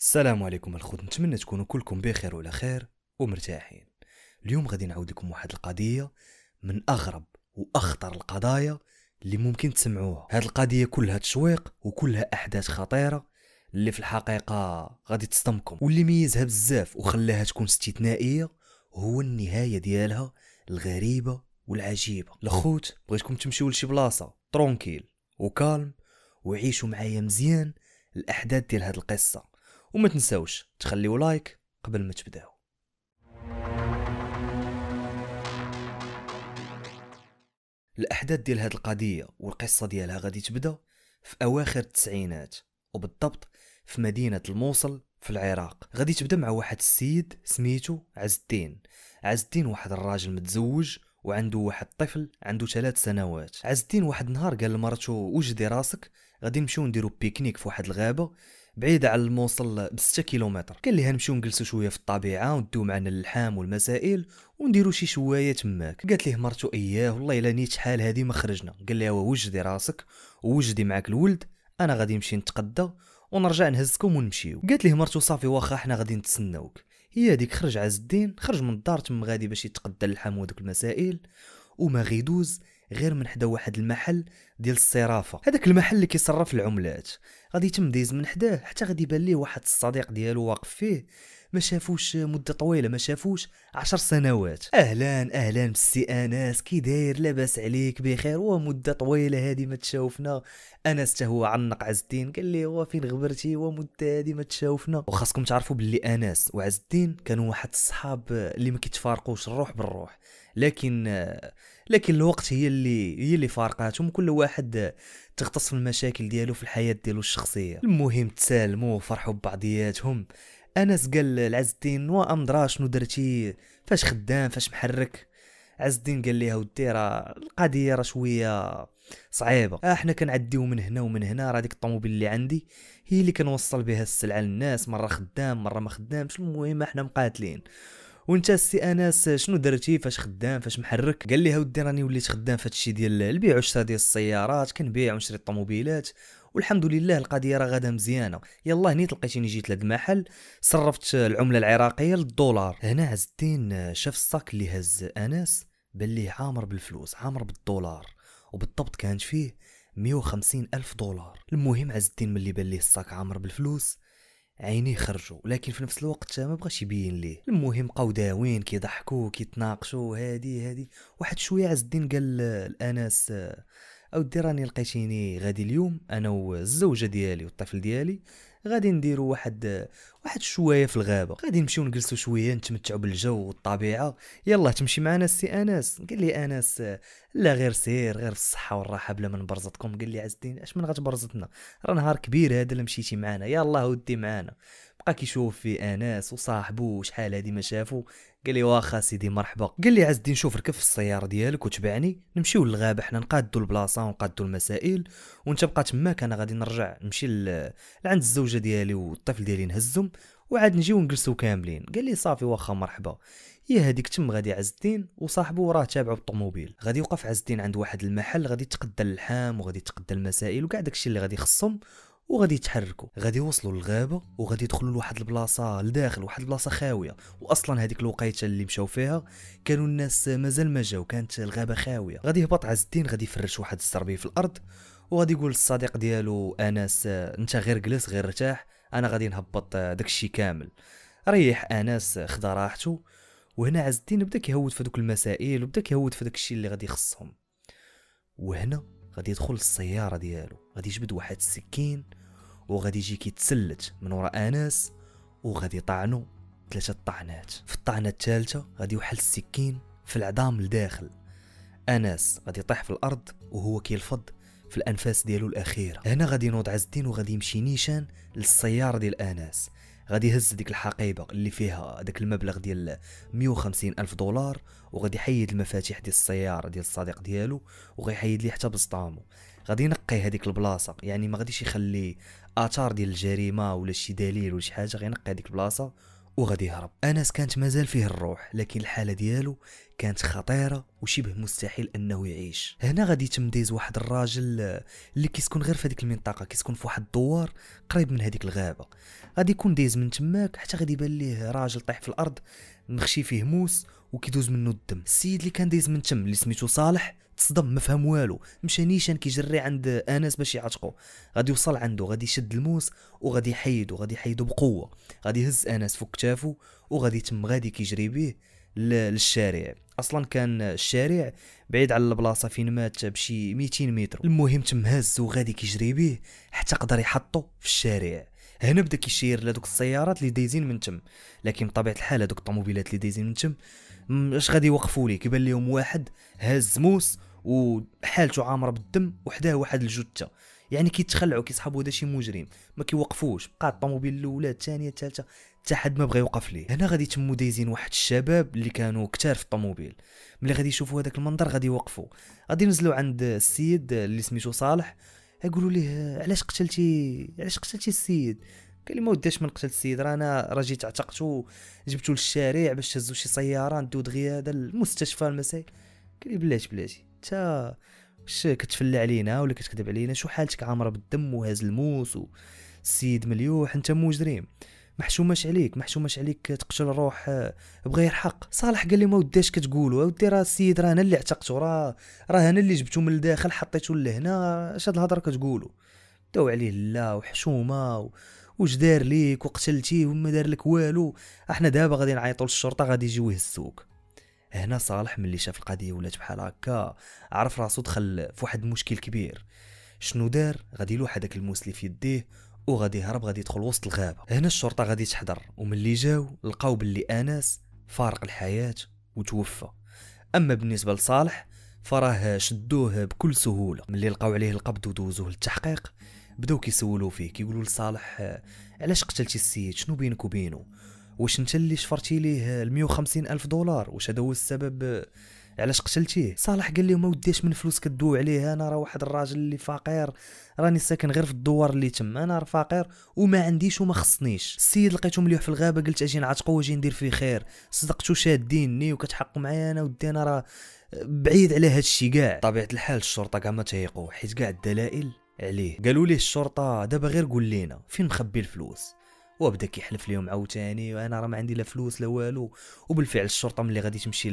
السلام عليكم الخوت نتمنى تكونوا كلكم بخير وعلى خير ومرتاحين اليوم غادي نعاود لكم واحد القضيه من اغرب واخطر القضايا اللي ممكن تسمعوها هاد القضيه كلها تشويق وكلها احداث خطيره اللي في الحقيقه غادي تصدمكم واللي ميزها بزاف وخلاها تكون استثنائيه هو النهايه ديالها الغريبه والعجيبه الخوت بغيتكم تمشيو لشي بلاصه ترونكيل وكالم وعيشوا معايا مزيان الاحداث ديال هاد القصه وما تنساوش تخليو لايك قبل ما تبداو الاحداث ديال هذه القضيه والقصه ديالها غادي تبدا في اواخر التسعينات وبالضبط في مدينه الموصل في العراق غادي تبدا مع واحد السيد سميتو عز الدين عز الدين واحد الراجل متزوج وعنده واحد الطفل عنده ثلاث سنوات عز الدين واحد النهار قال لمرته وجدي راسك غادي نمشيو نديرو بيكنيك في واحد الغابه بعيده على الموصل ب 6 كيلومتر قال لي هنمشيو نجلسو شويه في الطبيعه وندو معنا اللحام والمسائل ونديرو شي شوايه تماك قالت ليه مرتو اياه والله الا نيت شحال هذه ما خرجنا قال لها وجدي راسك ووجدي معاك الولد انا غادي نمشي نتقدى ونرجع نهزكم ونمشيو قالت ليه مرتو صافي واخا حنا غادي نتسناوك هي هذيك خرج عز الدين خرج من الدار تم غادي باش يتقدى اللحام ودوك المسائل وما غيدوز غير من حدا واحد المحل ديال الصرافه هذاك المحل اللي كيصرف العملات غادي يتم ديز من حداه حتى غادي يبان ليه واحد الصديق ديالو واقف فيه ما شافوش مده طويله ما شافوش عشر سنوات اهلا اهلا بالسي انس كي داير لاباس عليك بخير ومده طويله هذه ما تشاوفنا انس حتى هو عنق عز الدين قال لي هو فين غبرتي ومده هذه ما تشاوفنا وخاصكم تعرفوا باللي انس وعز الدين كانوا واحد الصحاب اللي ما كيتفارقوش الروح بالروح لكن لكن الوقت هي اللي هي اللي فارقاتهم كل واحد تختص المشاكل ديالو في الحياه ديالو الشخصيه المهم تسالموا وفرحوا ببعضياتهم انس قال لعز الدين نوا ام شنو درتي فاش خدام فاش محرك عز الدين قال ليها ودي راه القضيه راه شويه صعيبه احنا آه، كنعديو من هنا ومن هنا راه ديك الطوموبيل اللي عندي هي اللي كنوصل بها السلعه للناس مره خدام مره ما خدامش المهم احنا مقاتلين وانت السي انس شنو درتي فاش خدام فاش محرك قال ليها ودي راني وليت خدام فهادشي ديال البيع والشراء ديال السيارات كنبيع ونشري الطوموبيلات والحمد لله القضيه راه غادا مزيانه يلا هني تلقيتيني جيت لهاد المحل صرفت العمله العراقيه للدولار هنا عز الدين شاف الصاك اللي هز انس بان ليه عامر بالفلوس عامر بالدولار وبالضبط كانت فيه 150 ألف دولار المهم عز الدين ملي بان ليه الصاك عامر بالفلوس عينيه خرجوا لكن في نفس الوقت ما بغاش يبين ليه المهم بقاو داوين كيضحكوا كيتناقشوا هادي هادي واحد شويه عز الدين قال لانس او راني لقيتيني غادي اليوم انا والزوجه ديالي والطفل ديالي غادي نديروا واحد واحد شويه في الغابه غادي نمشيو نجلسوا شويه نتمتعوا بالجو والطبيعه يلا تمشي معنا السي انس قال لي انس لا غير سير غير بالصحه والراحه بلا ما نبرزطكم قال لي عز الدين اش من غتبرزطنا راه نهار كبير هذا اللي مشيتي معنا يلا ودي معنا بقى كيشوف في انس وصاحبو شحال هادي ما شافو قال لي واخا سيدي مرحبا قال لي عز الدين شوف ركب في السياره ديالك وتبعني نمشيو للغابه حنا نقادو البلاصه ونقادو المسائل وانت بقى تماك انا غادي نرجع نمشي لعند الزوجه ديالي والطفل ديالي نهزهم وعاد نجيو نجلسو كاملين قال لي صافي واخا مرحبا يا هذيك تم غادي عز الدين وصاحبو راه تابعو بالطوموبيل غادي يوقف عز الدين عند واحد المحل غادي يتقدى اللحام وغادي يتقدى المسائل وكاع داكشي اللي غادي يخصهم وغادي يتحركوا غادي يوصلوا للغابه وغادي يدخلوا لواحد البلاصه لداخل واحد البلاصه خاويه واصلا هذيك الوقيته اللي مشاو فيها كانوا الناس مازال ما جاو كانت الغابه خاويه غادي يهبط عز الدين غادي يفرش واحد السربيه في الارض وغادي يقول للصديق ديالو انس انت غير جلس غير ارتاح انا غادي نهبط داكشي كامل ريح انس خدا راحته وهنا عز الدين بدا كيهود في دوك المسائل وبدا كيهود في داكشي اللي غادي يخصهم وهنا غادي يدخل للسياره ديالو غادي يجبد واحد السكين وغادي يجي كيتسلت من وراء انس وغادي يطعنو ثلاثه طعنات في الطعنه الثالثه غادي يوحل السكين في العظام لداخل انس غادي يطيح في الارض وهو كيلفظ في الانفاس ديالو الاخيره هنا غادي ينوض عز الدين وغادي يمشي نيشان للسياره ديال انس غادي يهز ديك الحقيبه اللي فيها داك المبلغ ديال 150 الف دولار وغادي يحيد المفاتيح ديال السياره ديال الصديق ديالو وغيحيد ليه حتى بسطامو غادي ينقي هذيك البلاصه يعني ما غاديش يخلي اثار ديال الجريمه ولا شي دليل ولا شي حاجه غينقي هذيك البلاصه وغادي يهرب انس كانت مازال فيه الروح لكن الحاله ديالو كانت خطيره وشبه مستحيل انه يعيش هنا غادي تمديز واحد الراجل آه، اللي كيسكن غير في هذيك المنطقه كيسكن في واحد الدوار قريب من هذيك الغابه غادي يكون دايز من تماك حتى غادي يبان ليه راجل طايح في الارض مخشي فيه موس وكيدوز منه الدم السيد اللي كان دايز من تم اللي سميتو صالح تصدم ما فهم والو مشى نيشان كيجري عند انس باش يعتقو غادي يوصل عنده غادي يشد الموس وغادي يحيدو غادي يحيدو بقوه غادي يهز انس فوق كتافو وغادي يتم غادي كيجري بيه للشارع اصلا كان الشارع بعيد على البلاصه فين مات بشي 200 متر المهم تم هز وغادي كيجري بيه حتى قدر يحطو في الشارع هنا بدا كيشير لهذوك السيارات اللي دايزين من تم لكن بطبيعه الحال هذوك الطوموبيلات اللي دايزين من تم اش غادي يوقفوا ليه كيبان لهم واحد هاز موس وحالته عامره بالدم وحداه واحد الجثه يعني كيتخلعوا كيصحابوا هذا شي مجرم ما كيوقفوش بقى الطوموبيل الاولى الثانيه الثالثه حتى حد ما بغى يوقف ليه هنا غادي يتموا دايزين واحد الشباب اللي كانوا كتار في الطوموبيل ملي غادي يشوفوا هذاك المنظر غادي يوقفوا غادي ينزلوا عند السيد اللي سميتو صالح يقولوا ليه علاش قتلتي علاش قتلتي السيد قال لي ما وداش من قتل السيد راه انا راه جيت عتقتو جبته للشارع باش تهزو شي سياره ندو دغيا هذا المستشفى المسائل قال لي بلاتي بلاتي انت واش كتفلى علينا ولا كتكذب علينا شو حالتك عامره بالدم وهاز الموس والسيد مليوح انت مجرم محشوماش عليك محشوماش عليك تقتل روح بغير حق صالح قال لي ما وداش كتقولوا ودي راه السيد راه انا اللي اعتقته راه راه انا اللي جبته من الداخل حطيته لهنا اش هاد الهضره كتقولوا داو عليه لا وحشومه و... واش دار ليك وقتلتيه وما دار لك والو احنا دابا غادي نعيطوا للشرطه غادي يجيو يهزوك هنا صالح ملي شاف القضيه ولات بحال هكا عرف راسو دخل في واحد المشكل كبير شنو دار غادي يلوح هذاك الموس في يديه وغادي يهرب غادي يدخل وسط الغابه هنا الشرطه غادي تحضر وملي جاو لقاو باللي انس فارق الحياه وتوفى اما بالنسبه لصالح فراه شدوه بكل سهوله ملي لقاو عليه القبض ودوزوه للتحقيق بداو كيسولوه فيه كيقولوا لصالح علاش قتلتي السيد شنو بينك وبينه واش انت اللي شفرتي ليه 150 الف دولار واش هذا هو السبب علاش قتلتيه صالح قال لهم ما وديش من فلوس كدوي عليه انا راه واحد الراجل اللي فقير راني ساكن غير في الدوار اللي تم انا راه فقير وما عنديش وما خصنيش السيد لقيته مليح في الغابه قلت اجي نعتقو واجي ندير فيه خير صدقتو شاديني وكتحقوا معايا انا ودي انا راه بعيد على هذا الشيء كاع طبيعه الحال الشرطه كاع ما تيقوا حيت كاع الدلائل عليه قالوا ليه الشرطه دابا غير قول لينا فين مخبي الفلوس وبدا كيحلف لهم عاوتاني وانا راه ما عندي لا فلوس لا والو وبالفعل الشرطه ملي غادي تمشي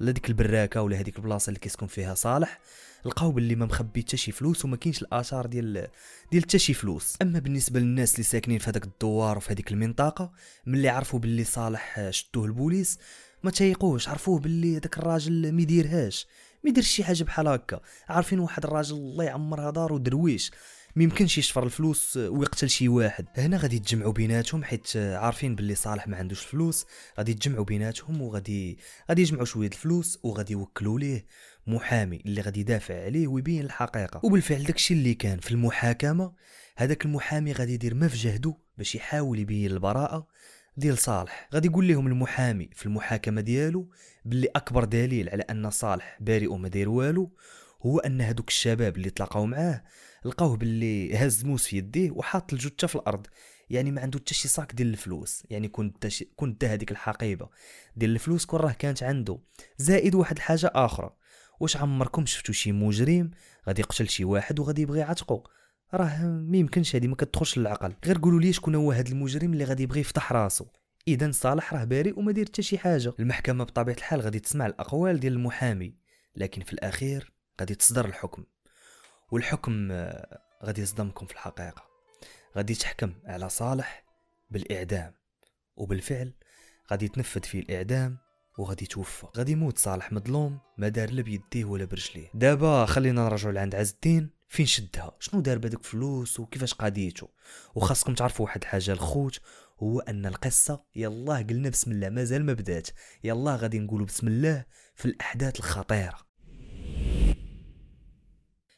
لديك البراكه ولا هذيك البلاصه اللي كيسكن فيها صالح لقاو باللي ما مخبي حتى شي فلوس وما كاينش الاثار ديال ديال حتى شي فلوس اما بالنسبه للناس اللي ساكنين في هذاك الدوار وفي هذيك المنطقه ملي عرفوا باللي صالح شدوه البوليس ما تايقوش عرفوه باللي داك الراجل ما يديرهاش ما يديرش شي حاجه بحال هكا عارفين واحد الراجل الله يعمرها دار ودرويش ميمكنش يشفر الفلوس ويقتل شي واحد هنا غادي يتجمعوا بيناتهم حيت عارفين باللي صالح ما عندوش فلوس غادي يتجمعوا بيناتهم وغادي غادي يجمعوا شويه الفلوس وغادي يوكلوا ليه محامي اللي غادي يدافع عليه ويبين الحقيقه وبالفعل داكشي اللي كان في المحاكمه هذاك المحامي غادي يدير ما في جهده باش يحاول يبين البراءه ديال صالح غادي يقول لهم المحامي في المحاكمه ديالو باللي اكبر دليل على ان صالح بارئ وما دير والو هو ان هذوك الشباب اللي تلاقاو معاه لقاوه باللي هز موس في يديه وحاط الجثه في الارض يعني ما عنده حتى شي صاك ديال الفلوس يعني كنت كنت دا هذيك الحقيبه ديال الفلوس كون راه كانت عنده زائد واحد الحاجه اخرى واش عمركم شفتوا شي مجرم غادي يقتل شي واحد وغادي يبغي يعتقو راه ما يمكنش هذه ما كتدخلش للعقل غير قولوا لي شكون هو هذا المجرم اللي غادي يبغي يفتح راسو اذا صالح راه بريء وما دير حتى شي حاجه المحكمه بطبيعه الحال غادي تسمع الاقوال ديال المحامي لكن في الاخير غادي تصدر الحكم والحكم آه، غادي يصدمكم في الحقيقة غادي تحكم على صالح بالإعدام وبالفعل غادي تنفذ فيه الإعدام وغادي توفى غادي يموت صالح مظلوم ما دار لا بيديه ولا برجليه دابا خلينا نرجعوا لعند عز الدين فين شدها شنو دار بهذوك الفلوس وكيفاش قضيته وخاصكم تعرفوا واحد الحاجه الخوت هو ان القصه يلاه قلنا بسم الله مازال ما بدات يلاه غادي نقولوا بسم الله في الاحداث الخطيره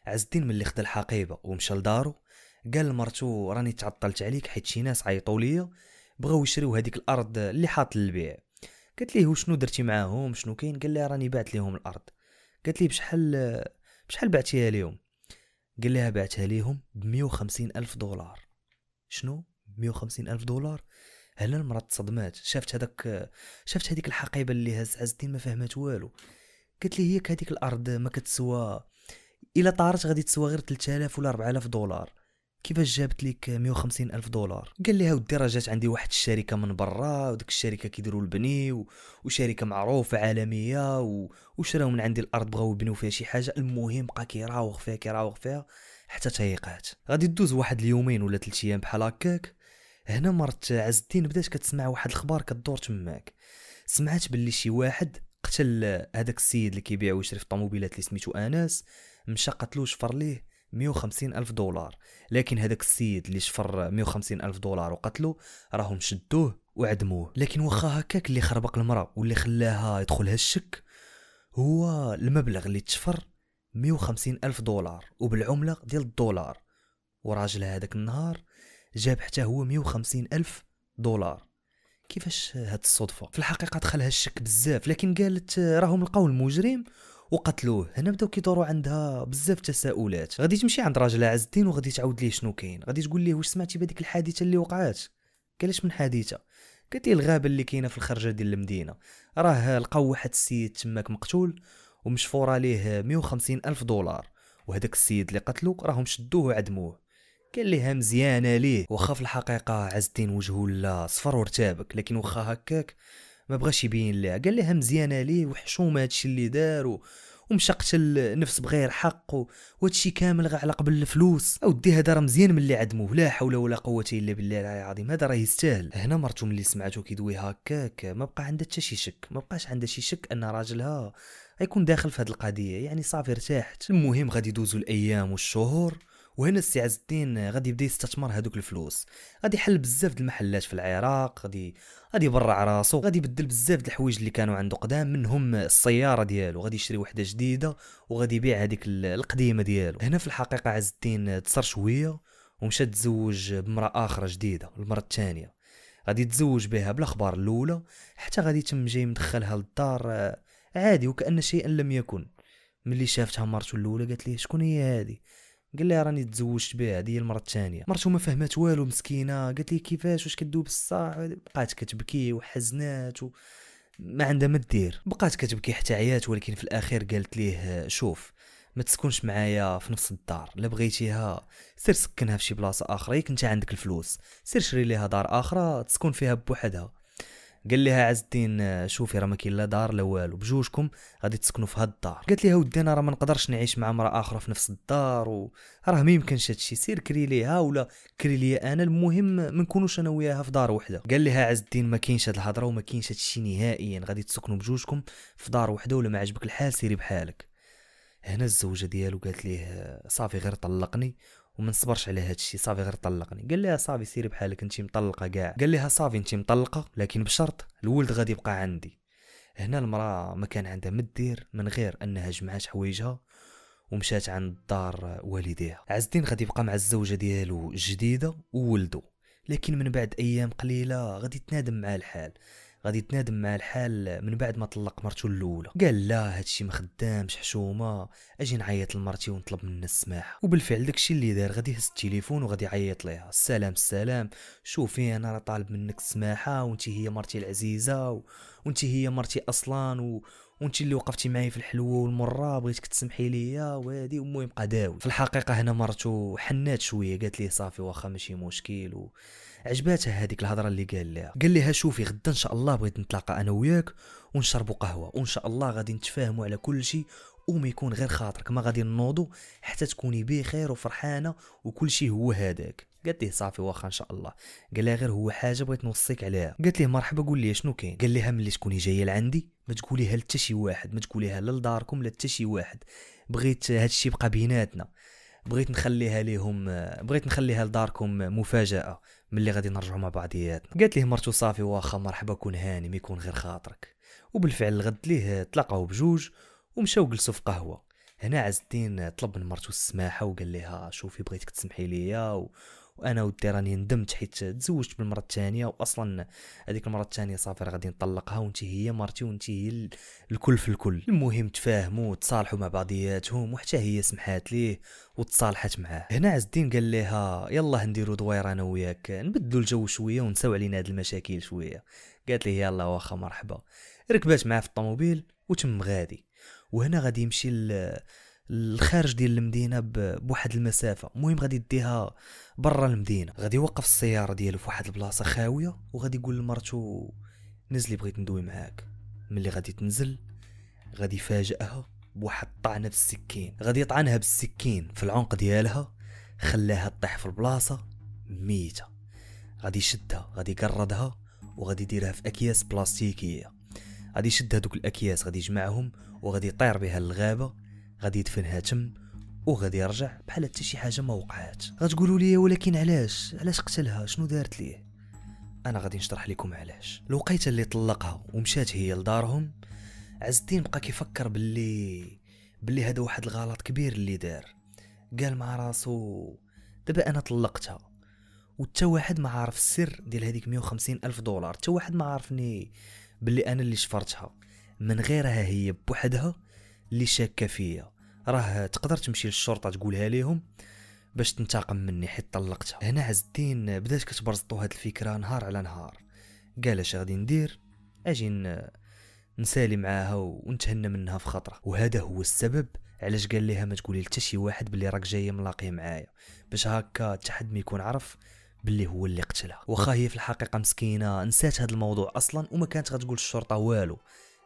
عز الدين ملي خدا الحقيبه ومشى لدارو قال لمرتو راني تعطلت عليك حيت شي ناس عيطوا ليا بغاو يشريو هذيك الارض اللي حاط للبيع قالت ليه وشنو درتي معاهم شنو كاين قال لها راني بعت ليهم الارض قالت ليه بشحال بشحال بعتيها ليهم قال لها بعتها ليهم ب وخمسين الف دولار شنو وخمسين الف دولار هنا المراه تصدمات شافت هذاك شافت هذيك الحقيبه اللي هز عز الدين ما فهمت والو قالت لي هي هذيك الارض ما كتسوى الا طارت غادي تسوى غير 3000 ولا 4000 دولار كيفاش جابت لك 150 الف دولار قال لها ودي راه جات عندي واحد الشركه من برا وديك الشركه كيديروا البني و... وشركه معروفه عالميه و... وشراو من عندي الارض بغاو يبنوا فيها شي حاجه المهم بقى كيراوغ فيها كيراوغ فيها حتى تيقات غادي تدوز واحد اليومين ولا ثلاث ايام بحال هكاك هنا مرت عز الدين بدات كتسمع واحد الخبار كدور تماك سمعت باللي شي واحد قتل هذاك السيد اللي كيبيع ويشري في الطوموبيلات اللي سميتو انس مشا قتلو شفر ليه 150 ألف دولار لكن هذاك السيد اللي شفر 150 ألف دولار وقتلو راهم شدوه وعدموه لكن واخا هكاك اللي خربق المرأة واللي خلاها يدخلها الشك هو المبلغ اللي تشفر 150 ألف دولار وبالعملة ديال الدولار وراجل هذاك النهار جاب حتى هو 150 ألف دولار كيفاش هاد الصدفة في الحقيقة دخلها الشك بزاف لكن قالت راهم لقاو المجرم وقتلوه هنا بداو كيدوروا عندها بزاف تساؤلات غادي تمشي عند راجلها عز الدين وغادي تعاود ليه شنو كاين غادي تقول ليه واش سمعتي بهذيك الحادثه اللي وقعات قال من حادثه قالت لي الغابه اللي كاينه في الخرجه ديال المدينه راه لقاو واحد السيد تماك مقتول ومشفور ليه 150 الف دولار وهداك السيد اللي قتلو راهم شدوه وعدموه قال ليها مزيانه ليه وخاف في الحقيقه عز الدين وجهه لا صفر وارتابك لكن واخا هكاك ما بغاش يبين ليها قال لها مزيانه ليه وحشومه هادشي اللي دار ومشقت قتل نفس بغير حق وهادشي كامل غير على قبل الفلوس اودي هذا راه مزيان من اللي عدموه لا حول ولا قوه الا بالله العلي العظيم هذا راه يستاهل هنا مرتو ملي سمعته كيدوي هكاك ما بقى عندها حتى شي شك ما بقاش عندها شي شك ان راجلها غيكون داخل في هذه القضيه يعني صافي ارتاحت المهم غادي يدوزوا الايام والشهور وهنا السي عز الدين غادي يبدا يستثمر هذوك الفلوس غادي يحل بزاف د المحلات في العراق غادي غادي يبرع راسو غادي يبدل بزاف د الحوايج اللي كانوا عنده قدام منهم السياره ديالو غادي يشري وحده جديده وغادي يبيع هذيك القديمه ديالو هنا في الحقيقه عز الدين تصر شويه ومشى تزوج بمراه اخرى جديده المره الثانيه غادي يتزوج بها بالاخبار الاولى حتى غادي تم جاي مدخلها للدار آه، عادي وكان شيئا لم يكن ملي شافتها مرته الاولى قالت ليه شكون هي هذه قال لها راني تزوجت به هذه هي المره الثانيه مرته ما فهمات والو مسكينه قالت لي كيفاش واش كدوب الصاح بقات كتبكي وحزنات و... ما عندها ما دير بقات كتبكي حتى عيات ولكن في الاخير قالت ليه شوف ما تسكنش معايا في نفس الدار لا بغيتيها سير سكنها في شي بلاصه اخرى ياك انت عندك الفلوس سير شري ليها دار اخرى تسكن فيها بوحدها قال لها عز الدين شوفي راه ما كاين لا دار لا والو بجوجكم غادي تسكنوا في هاد الدار قالت لها ودي انا راه ما نقدرش نعيش مع امراه اخرى في نفس الدار راه ما يمكنش هادشي سير كري ليها ولا كري ليا انا المهم ما نكونوش انا وياها في دار وحده قال لها عز الدين ما كاينش هاد الهضره وما كاينش هادشي نهائيا غادي تسكنوا بجوجكم في دار وحده ولا ما عجبك الحال سيري بحالك هنا الزوجه ديالو قالت ليه صافي غير طلقني وما نصبرش على هذا الشيء صافي غير طلقني قال لها صافي سيري بحالك انت مطلقه كاع قال لها صافي انت مطلقه لكن بشرط الولد غادي يبقى عندي هنا المراه ما كان عندها ما دير من غير انها جمعات حوايجها ومشات عند دار والديها عز الدين غادي يبقى مع الزوجه ديالو الجديده وولده لكن من بعد ايام قليله غادي تنادم مع الحال غادي تنادم مع الحال من بعد ما طلق مرته الاولى قال لا هادشي ما خدامش حشومه اجي نعيط لمرتي ونطلب منها السماحه وبالفعل داكشي اللي دار غادي يهز التليفون وغادي يعيط ليها السلام السلام شوفي انا راه طالب منك السماحه وانت هي مرتي العزيزه و... وانت هي مرتي اصلا و... وانت اللي وقفتي معايا في الحلوه والمره بغيتك تسمحي ليا وهادي المهم قداوي في الحقيقه هنا مرته حنات شويه قالت ليه صافي واخا ماشي مشكل و... عجباتها هذيك الهضره اللي قال لها قال لها شوفي غدا ان شاء الله بغيت نتلاقى انا وياك ونشربوا قهوه وان شاء الله غادي نتفاهموا على كل شيء وما يكون غير خاطرك ما غادي نوضو حتى تكوني بخير وفرحانه وكل شيء هو هذاك قالت ليه صافي واخا ان شاء الله قال لها غير هو حاجه بغيت نوصيك عليها قالت ليه مرحبا قول لي شنو كاين قال لها ملي تكوني جايه لعندي ما تقوليها لتا شي واحد ما تقوليها لا لداركم لا شي واحد بغيت هادشي يبقى بيناتنا بغيت نخليها ليهم بغيت نخليها لداركم مفاجاه ملي غادي نرجعوا مع بعضياتنا قالت ليه مرتو صافي واخا مرحبا كون هاني ما يكون غير خاطرك وبالفعل الغد ليه تلاقاو بجوج ومشاو جلسوا في قهوه هنا عز الدين طلب من مرتو السماحه وقال لها شوفي بغيتك تسمحي ليا وانا ودي راني ندمت حيت تزوجت بالمره الثانيه واصلا هذيك المره الثانيه صافي راه غادي نطلقها وانت هي مرتي وانت هي الكل في الكل المهم تفاهموا وتصالحوا مع بعضياتهم وحتى هي سمحات ليه وتصالحت معاه هنا عز الدين قال لها يلا نديرو دوير انا وياك نبدلوا الجو شويه ونساو علينا هاد المشاكل شويه قالت ليه يلا واخا مرحبا ركبات معاه في الطوموبيل وتم غادي وهنا غادي يمشي الخارج ديال المدينه بواحد المسافه المهم غادي يديها برا المدينه غادي يوقف السياره ديالو في واحد البلاصه خاويه وغادي يقول لمرتو نزلي بغيت ندوي معاك ملي غادي تنزل غادي يفاجئها بواحد الطعنه بالسكين غادي يطعنها بالسكين في العنق ديالها خلاها تطيح في البلاصه ميته غادي يشدها غادي يقردها وغادي يديرها في اكياس بلاستيكيه غادي يشد هذوك الاكياس غادي يجمعهم وغادي يطير بها للغابه غادي يدفنها تم وغادي يرجع بحال حتى شي حاجه ما وقعات غتقولوا لي ولكن علاش علاش قتلها شنو دارت ليه انا غادي نشرح لكم علاش الوقيته اللي طلقها ومشات هي لدارهم عز الدين بقى كيفكر باللي باللي هذا واحد الغلط كبير اللي دار قال مع راسو دابا انا طلقتها وتا واحد ما عارف السر ديال هذيك 150 الف دولار تا واحد ما عارفني باللي انا اللي شفرتها من غيرها هي بوحدها اللي شاكه فيا راه تقدر تمشي للشرطه تقولها ليهم باش تنتقم مني حيت طلقتها هنا عز الدين بدات كتبرزطو هاد الفكره نهار على نهار قال اش غادي ندير اجي نسالي معاها ونتهنى منها في خطره وهذا هو السبب علاش قال ليها ما تقولي لتا شي واحد بلي راك جايه ملاقيه معايا باش هكا حد ما يكون عرف باللي هو اللي قتلها واخا هي في الحقيقه مسكينه نسات هذا الموضوع اصلا وما كانت غتقول الشرطه والو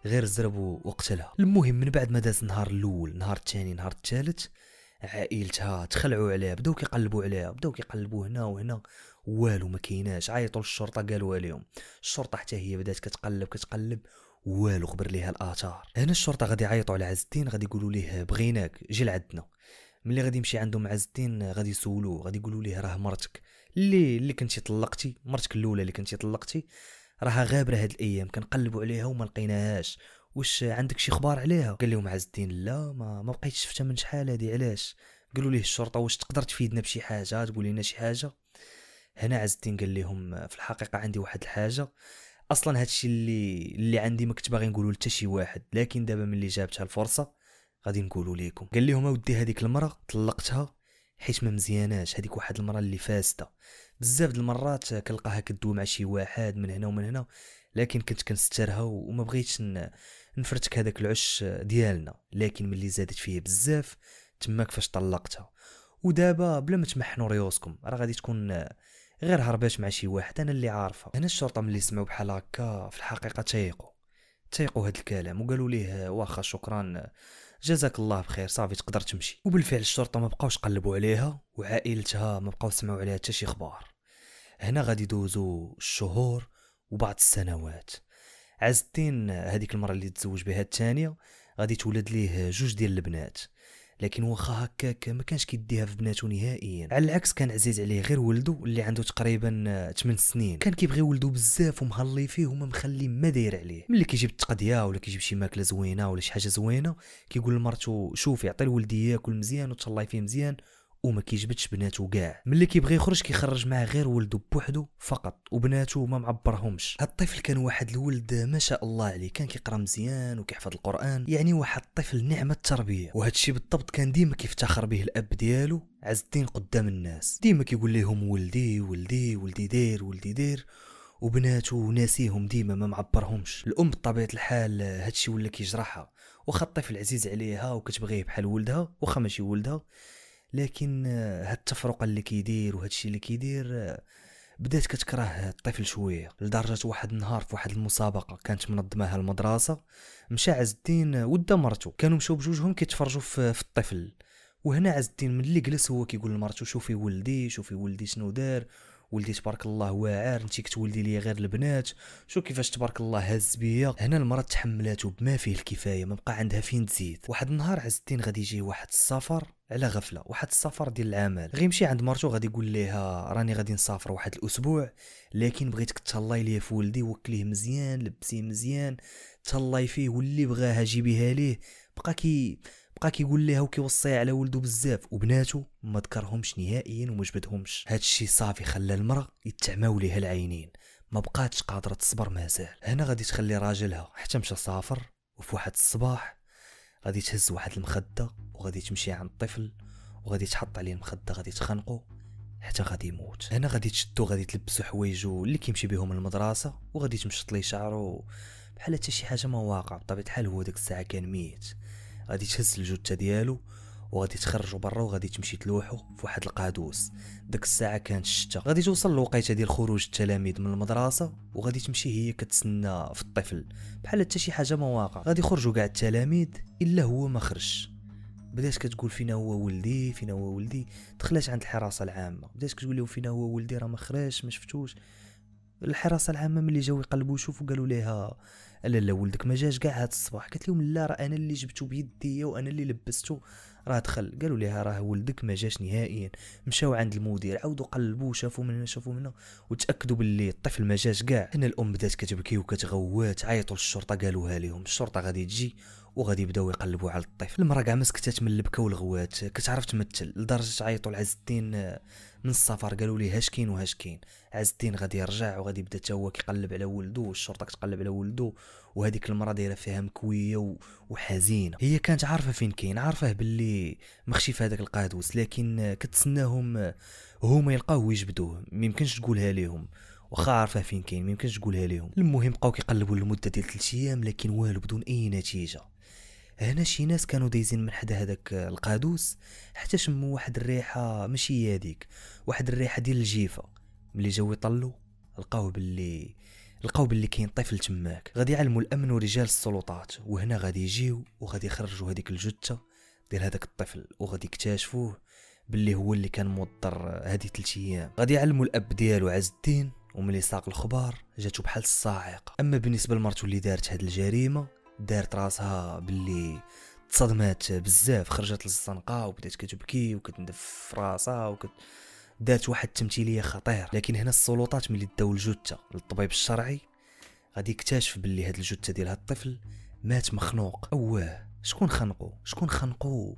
غير زرب وقتلها المهم من بعد ما داز النهار الاول نهار الثاني نهار الثالث عائلتها تخلعوا عليها بداو كيقلبوا عليها بداو كيقلبوا هنا وهنا والو ما كايناش عيطوا للشرطه قالوا عليهم الشرطه حتى هي بدات كتقلب كتقلب والو خبر ليها الاثار هنا الشرطه غادي يعيطوا على عز الدين غادي يقولوا ليه بغيناك جي لعندنا ملي غادي يمشي عندهم عز الدين غادي يسولوه غادي يقولوا ليه راه مرتك اللي اللي كنتي طلقتي مرتك الاولى اللي كنتي طلقتي راها غابره هاد الايام كنقلبوا عليها وما لقيناهاش واش عندك شي اخبار عليها قال لهم عز الدين لا ما ما بقيتش شفتها من شحال هادي علاش قالوا ليه الشرطه واش تقدر تفيدنا بشي حاجه تقول لنا شي حاجه هنا عز الدين قال لهم في الحقيقه عندي واحد الحاجه اصلا هادشي اللي اللي عندي ما كنت باغي نقولو لتا شي واحد لكن دابا ملي جابتها الفرصه غادي نقولو ليكم قال لهم اودي هذيك المراه طلقتها حيت ما مزياناش هذيك واحد المره اللي فاسده بزاف د المرات كنلقاها كدوي مع شي واحد من هنا ومن هنا لكن كنت كنسترها وما بغيتش نفرتك هذاك العش ديالنا لكن ملي زادت فيه بزاف تماك فاش طلقتها ودابا بلا ما تمحنوا ريوسكم راه غادي تكون غير هربات مع شي واحد انا اللي عارفه هنا الشرطه ملي سمعوا بحال هكا في الحقيقه تايقوا تايقوا هاد الكلام وقالوا ليه واخا شكرا جزاك الله بخير صافي تقدر تمشي وبالفعل الشرطه ما بقاوش قلبوا عليها وعائلتها ما بقاو سمعوا عليها حتى شي اخبار هنا غادي يدوزو الشهور وبعض السنوات عز الدين هذيك المره اللي تزوج بها الثانيه غادي تولد ليه جوج ديال البنات لكن واخا هكاك ما كانش كيديها في بناته نهائيا على العكس كان عزيز عليه غير ولده اللي عنده تقريبا 8 آه، سنين كان كيبغي ولده بزاف ومهلي فيه وما مخلي ما داير عليه ملي كيجيب التقضيه ولا كيجيب شي ماكله زوينه ولا شي حاجه زوينه كيقول لمرته شوفي عطي لولدي ياكل مزيان وتهلاي فيه مزيان وما كيجبدش بناتو كاع ملي كيبغي يخرج كيخرج معاه غير ولده بوحدو فقط وبناتو ما معبرهمش هاد الطفل كان واحد الولد ما شاء الله عليه كان كيقرا مزيان وكيحفظ القران يعني واحد الطفل نعمه التربيه وهذا الشيء بالضبط كان ديما كيفتخر به الاب ديالو عز الدين قدام الناس ديما كيقول لهم ولدي ولدي ولدي دير ولدي دير وبناتو ناسيهم ديما ما معبرهمش الام بطبيعه الحال هادشي ولا كيجرحها وخا الطفل عزيز عليها وكتبغيه بحال ولدها وخا ماشي ولدها لكن آه، هاد التفرقه اللي كيدير وهاد الشيء اللي كيدير آه، بدات كتكره الطفل شويه لدرجه واحد النهار في واحد المسابقه كانت منظماها المدرسه مشى عز الدين آه، ودا مرتو كانوا مشاو بجوجهم كيتفرجوا في, الطفل وهنا عز الدين ملي جلس هو كيقول لمرتو شوفي ولدي شوفي ولدي شنو دار ولدي تبارك الله واعر انت كتولدي لي غير البنات شو كيفاش تبارك الله هز بيا هنا المراه تحملاتو بما فيه الكفايه ما بقى عندها فين تزيد واحد النهار عز الدين غادي يجي واحد السفر على غفله واحد السفر ديال العمل غيمشي عند مرتو غادي يقول ليها راني غادي نسافر واحد الاسبوع لكن بغيتك تهلاي ليا في ولدي وكليه مزيان لبسيه مزيان تهلاي فيه واللي بغاها جيبيها ليه بقى كي بقى كيقول ليها وكيوصي على ولده بزاف وبناته ما ذكرهمش نهائيا وما جبدهمش هادشي صافي خلى المراه يتعماو ليها العينين ما بقاتش قادره تصبر مازال هنا غادي تخلي راجلها حتى مشى سافر وفي واحد الصباح غادي تهز واحد المخده وغادي تمشي عند الطفل وغادي تحط عليه المخده غادي تخنقو حتى غادي يموت هنا غادي تشدو غادي تلبسو حوايجو اللي كيمشي بهم المدرسه وغادي تمشط ليه شعرو بحال حتى شي حاجه ما واقع بطبيعه الحال هو داك الساعه كان ميت غادي تهز الجثه ديالو وغادي تخرجو برا وغادي تمشي تلوحو في واحد القادوس داك الساعه كانت الشتا غادي توصل الوقيته ديال خروج التلاميذ من المدرسه وغادي تمشي هي كتسنى في الطفل بحال حتى شي حاجه ما واقع غادي يخرجوا كاع التلاميذ الا هو ما خرجش بدات كتقول فينا هو ولدي فينا هو ولدي دخلات عند الحراسه العامه بدات كتقول لهم فينا هو ولدي راه ما خرجش ما شفتوش الحراسه العامه ملي جاو يقلبوا يشوفوا قالوا ليها لا لا ولدك ما جاش كاع هاد الصباح قالت لهم لا راه انا اللي جبته بيدي وانا اللي لبسته راه دخل قالوا لها راه ولدك ما جاش نهائيا مشاو عند المدير عاودوا قلبوا شافوا من هنا شافوا من هنا وتاكدوا باللي الطفل ما جاش كاع هنا الام بدات كتبكي وكتغوات عيطوا للشرطه قالوها لهم الشرطه غادي تجي وغادي يبداو يقلبوا على الطيف المراه كاع ما سكتات من البكا والغوات كتعرف تمثل لدرجه عيطوا لعز الدين آه، من السفر قالوا ليه هاش كاين وهاش كاين عز الدين غادي يرجع وغادي يبدا حتى هو كيقلب على ولده والشرطه كتقلب على ولده وهذيك المراه دايره فيها مكويه وحزينه هي كانت عارفه فين كاين عارفه باللي مخشي في هذاك القادوس لكن كتسناهم آه، هما يلقاوه ويجبدوه ميمكنش تقولها ليهم واخا عارفه فين كاين ميمكنش تقولها ليهم المهم بقاو كيقلبوا لمده ديال 3 ايام لكن والو بدون اي نتيجه هنا شي ناس كانوا دايزين من حدا هذاك القادوس حتى شموا واحد الريحه ماشي هي هذيك واحد الريحه ديال الجيفه ملي جاو يطلوا لقاو باللي لقاو باللي كاين طفل تماك غادي يعلموا الامن ورجال السلطات وهنا غادي يجيو وغادي يخرجوا هذيك الجثه ديال هذاك الطفل وغادي يكتشفوه باللي هو اللي كان مضطر هذه ثلاث ايام غادي يعلموا الاب ديالو عز الدين وملي ساق الخبار جاتو بحال الصاعقه اما بالنسبه لمرتو اللي دارت هاد الجريمه دارت راسها باللي تصدمات بزاف خرجت للزنقه وبدات كتبكي وكتندف في راسها وكت دارت واحد التمثيليه خطير لكن هنا السلطات ملي داو الجثه للطبيب الشرعي غادي يكتشف باللي هاد الجثه ديال هاد الطفل مات مخنوق اواه شكون خنقو شكون خنقو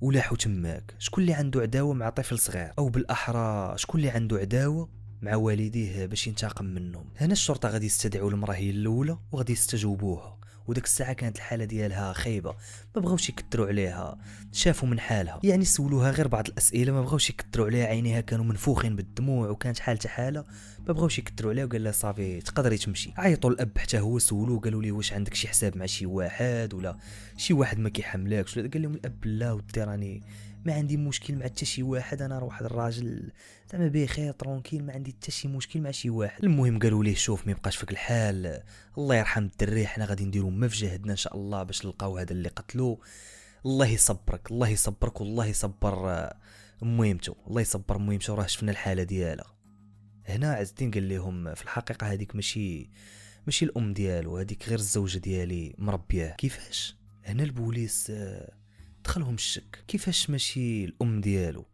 ولاحو تماك شكون اللي عنده عداوه مع طفل صغير او بالاحرى شكون اللي عنده عداوه مع والديه باش ينتقم منهم هنا الشرطه غادي يستدعوا المراه هي الاولى وغادي يستجوبوها وديك الساعه كانت الحاله ديالها خايبه ما بغاوش يكثروا عليها شافوا من حالها يعني سولوها غير بعض الاسئله ما بغاوش يكثروا عليها عينيها كانوا منفوخين بالدموع وكانت حالتها حاله ما بغاوش يكثروا عليها وقال لها صافي تقدري تمشي عيطوا الاب حتى هو سولوه قالوا لي واش عندك شي حساب مع شي واحد ولا شي واحد ما كيحملكش قال لهم الاب لا ودي راني ما عندي مشكل مع حتى شي واحد انا راه واحد الراجل زعما بخير ترونكيل ما عندي حتى شي مشكل مع شي واحد المهم قالوا ليه شوف ما يبقاش فيك الحال الله يرحم الدري حنا غادي نديرو ما في جهدنا ان شاء الله باش نلقاو هذا اللي قتلو الله يصبرك الله يصبرك والله يصبر آه، مهمته الله يصبر مهمته راه شفنا الحاله ديالها هنا عز الدين قال لهم في الحقيقه هذيك ماشي ماشي الام ديالو هذيك غير الزوجه ديالي مربياه كيفاش هنا البوليس آه، دخلهم الشك كيفاش ماشي الام ديالو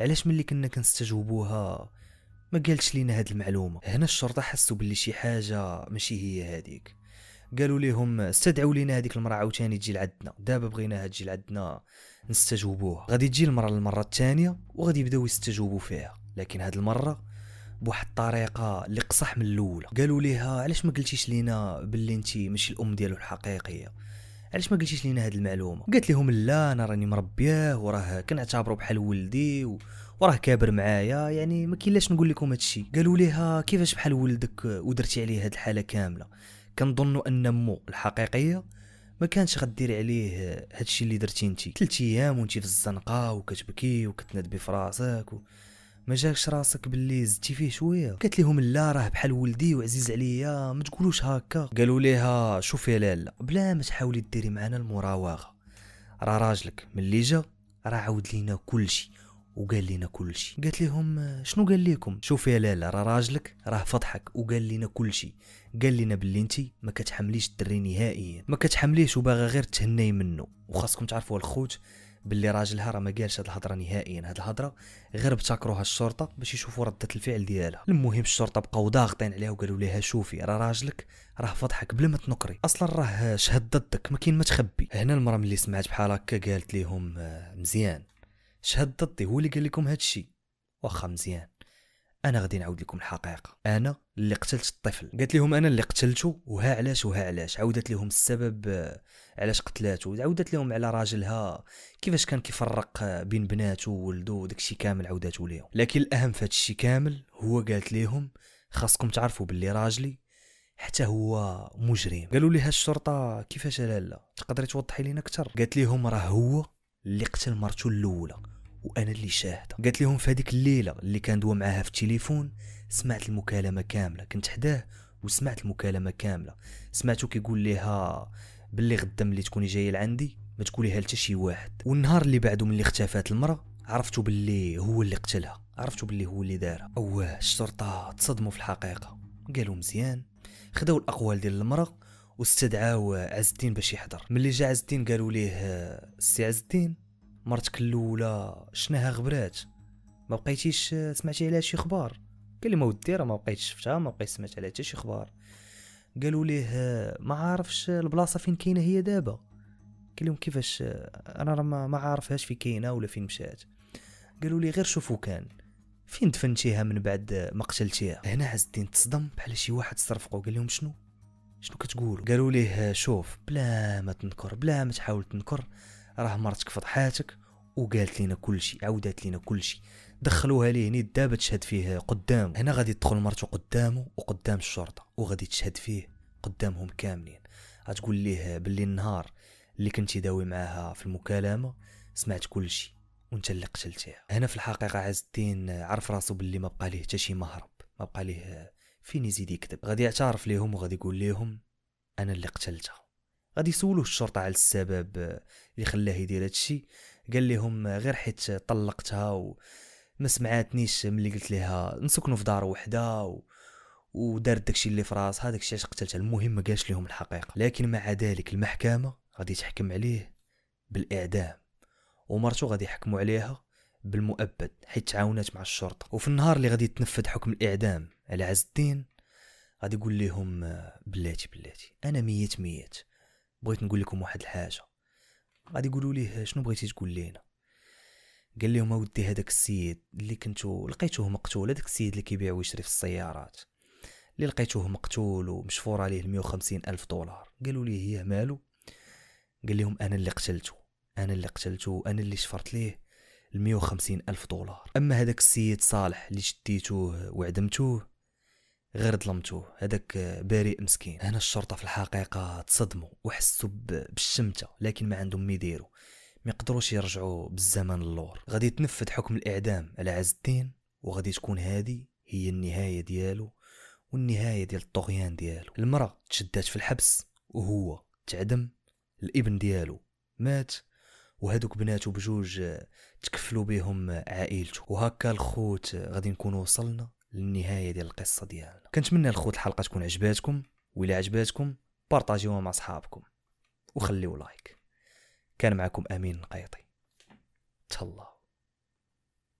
علاش ملي كنا كنستجوبوها ما قالتش لينا هاد المعلومه هنا الشرطه حسوا باللي شي حاجه ماشي هي هذيك قالوا ليهم استدعوا لينا هذيك المراه عاوتاني تجي لعندنا دابا بغيناها تجي لعندنا نستجوبوها غادي تجي المراه للمره الثانيه وغادي يبداو يستجوبوا فيها لكن هاد المره بواحد الطريقه اللي قصح من الاولى قالوا ليها علاش ما قلتيش لينا باللي انت ماشي الام ديالو الحقيقيه علاش ما قلتيش لينا هذه المعلومه قالت لهم لا انا راني مربياه وراه كنعتبره بحال ولدي و... وراه كابر معايا يعني ما كاين نقول لكم هذا الشيء قالوا ليها آه، كيفاش بحال ولدك ودرتي عليه هذه الحاله كامله كنظن ان مو الحقيقيه ما كانش غديري عليه هادشي اللي درتي انت ثلاث ايام وانت في الزنقه وكتبكي وكتنادبي في راسك و... ما جاكش راسك باللي زدتي فيه شويه قالت لهم لا راه بحال ولدي وعزيز عليا ما تقولوش هكا قالوا ليها شوفي لالا بلا ما تحاولي ديري معنا المراوغه راه راجلك ملي جا راه عاود لينا كلشي وقال لينا كلشي قالت لهم شنو قال لكم شوفي يا لالا راه راجلك راه فضحك وقال لينا كلشي قال لينا باللي انت ما كتحمليش الدري نهائيا ما كتحمليش وباغا غير تهني منه وخاصكم تعرفوا الخوت باللي راجلها راه ما قالش هاد الهضره نهائيا هاد الهضره غير ابتكروها الشرطه باش يشوفوا رده الفعل ديالها المهم الشرطه بقاو ضاغطين عليها وقالوا لها شوفي راه راجلك راه فضحك بلا ما تنقري اصلا راه شهد ضدك ما كاين ما تخبي هنا المراه ملي سمعت بحال هكا قالت لهم آه، مزيان شهد ضدي هو اللي قال لكم هادشي واخا مزيان انا غادي نعاود لكم الحقيقه انا اللي قتلت الطفل قالت لهم انا اللي قتلته وها علاش وها علاش عاودت لهم السبب آه، علاش قتلاته عاودت لهم على راجلها كيفاش كان كيفرق آه، بين بناته وولده داكشي كامل عاودته ليهم لكن الاهم في هادشي كامل هو قالت لهم خاصكم تعرفوا باللي راجلي حتى هو مجرم قالوا لها الشرطه كيفاش لا لا تقدري توضحي لينا اكثر قالت لهم راه هو اللي قتل مرته الاولى وانا اللي شاهده قالت لهم في هذيك الليله اللي كان دوا معاها في التليفون سمعت المكالمه كامله كنت حداه وسمعت المكالمه كامله سمعتو كيقول لها باللي غدا ملي تكوني جايه لعندي ما تقوليها لتا شي واحد والنهار اللي بعده ملي اختفات المراه عرفتو باللي هو اللي قتلها عرفتو باللي هو اللي دارها اواه الشرطه تصدموا في الحقيقه قالوا مزيان خداو الاقوال ديال المراه واستدعاو عز الدين باش يحضر ملي جا عز الدين قالوا ليه السي آه، عز الدين مرتك الاولى شناها غبرات ما بقيتيش آه، سمعتي عليها شي اخبار قال لي ما ودي راه ما بقيتش شفتها ما بقيت سمعت عليها حتى شي اخبار قالوا ليه آه، ما عارفش البلاصه فين كاينه هي دابا قال لهم كيفاش آه، انا راه ما عارفهاش فين كاينه ولا فين مشات قالوا لي غير شوفوا كان فين دفنتيها من بعد ما قتلتيها هنا عز الدين تصدم بحال شي واحد صرفقو قال لهم شنو شنو كتقولوا قالوا ليه شوف بلا ما تنكر بلا ما تحاول تنكر راه مرتك فضحاتك وقالت لنا كلشي عاودت لنا كلشي دخلوها ليه هنا دابا تشهد فيه قدام هنا غادي تدخل مرته قدامه وقدام الشرطه وغادي تشهد فيه قدامهم كاملين غتقول ليه باللي النهار اللي كنتي داوي معاها في المكالمه سمعت كلشي وانت اللي قتلتيها هنا في الحقيقه عز الدين عرف راسو باللي ما بقى ليه حتى شي مهرب ما بقى ليه فين يزيد يكذب غادي يعترف ليهم وغادي يقول ليهم انا اللي قتلتها غادي يسولوه الشرطه على السبب اللي خلاه يدير هادشي قال لهم غير حيت طلقتها وما سمعاتنيش ملي قلت لها نسكنوا في دار وحده و... ودارت داكشي اللي في راسها داكشي علاش قتلتها المهم ما قالش لهم الحقيقه لكن مع ذلك المحكمه غادي تحكم عليه بالاعدام ومرتو غادي يحكموا عليها بالمؤبد حيت تعاونات مع الشرطه وفي النهار اللي غادي يتنفذ حكم الاعدام على عز الدين غادي يقول لهم بلاتي بلاتي انا ميت ميت بغيت نقول لكم واحد الحاجه غادي يقولوا ليه شنو بغيتي تقول لينا قال لهم اودي هذاك السيد اللي كنتو لقيتوه مقتول هذاك السيد اللي كيبيع ويشري في السيارات اللي لقيتوه مقتول ومشفور عليه 150 الف دولار قالوا ليه هي مالو قال لهم انا اللي قتلته انا اللي قتلته انا اللي شفرت ليه ال 150 الف دولار اما هذاك السيد صالح اللي شديتوه وعدمتوه غير ظلمتوه هذاك بريء مسكين هنا الشرطه في الحقيقه تصدموا وحسوا بالشمته لكن ما عندهم ما يديروا ما يقدروش يرجعوا بالزمن اللور غادي تنفذ حكم الاعدام على عز الدين وغادي تكون هذه هي النهايه ديالو والنهايه ديال الطغيان ديالو المراه تشدات في الحبس وهو تعدم الابن ديالو مات وهذوك بناتو بجوج تكفلوا بهم عائلته وهكا الخوت غادي نكون وصلنا للنهايه ديال القصه ديالنا كنتمنى الخوت الحلقه تكون عجباتكم وإلا عجباتكم بارطاجيوها مع صحابكم وخليو لايك كان معكم امين القيطي تهلاو